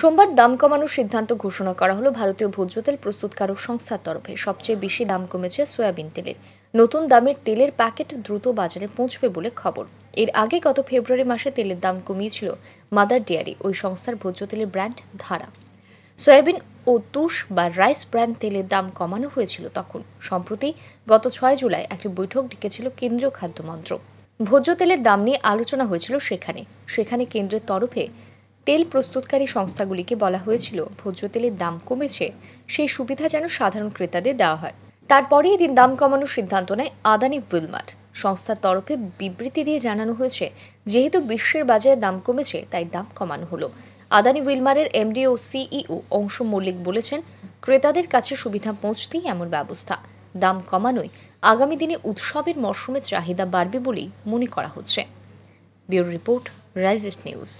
সোমবার দাম কমানোর সিদ্ধান্ত ঘোষণা করা হলো ভারতীয় ভোজ্য তেল প্রস্তুতকারক সংস্থার তরফে সবচেয়ে বেশি দাম কমেছে সয়াবিন তেলের নতুন দামের তেলের প্যাকেট দ্রুত বাজারে পৌঁছবে বলে খবর এর আগে গত ফেব্রুয়ারি মাসে তেলের দাম কমিয়েছিল মাদার ডেয়ারি ওই সংস্থার ভোজ্য তেলের ব্র্যান্ড ধারা সয়াবিন ও তুষ বা রাইস ব্র্যান্ড তেলের দাম কমানো হয়েছিল তখন সম্প্রতি গত ছয় জুলাই একটি বৈঠক ডেকেছিল কেন্দ্রীয় খাদ্য মন্ত্রক ভোজ্য তেলের দাম নিয়ে আলোচনা হয়েছিল সেখানে সেখানে কেন্দ্রের তরফে তেল প্রস্তুতকারী সংস্থাগুলিকে বলা হয়েছিল ভোজ্য তেলের দাম কমেছে সেই সুবিধা যেন সাধারণ ক্রেতাদের দেওয়া হয় তারপরেই এদিন দাম কমানোর সিদ্ধান্ত নেয় আদানি উইলমার সংস্থার তরফে বিবৃতি দিয়ে জানানো হয়েছে যেহেতু বিশ্বের বাজারে দাম কমেছে তাই দাম কমানো হলো আদানি উইলমারের এমডি ও সিইও অংশ মল্লিক বলেছেন ক্রেতাদের কাছে সুবিধা পৌঁছতেই এমন ব্যবস্থা দাম কমানোই আগামী দিনে উৎসবের মরশুমে চাহিদা বাড়বে বলেই মনে করা হচ্ছে ব্যুরো রিপোর্ট রাইজেস্ট নিউজ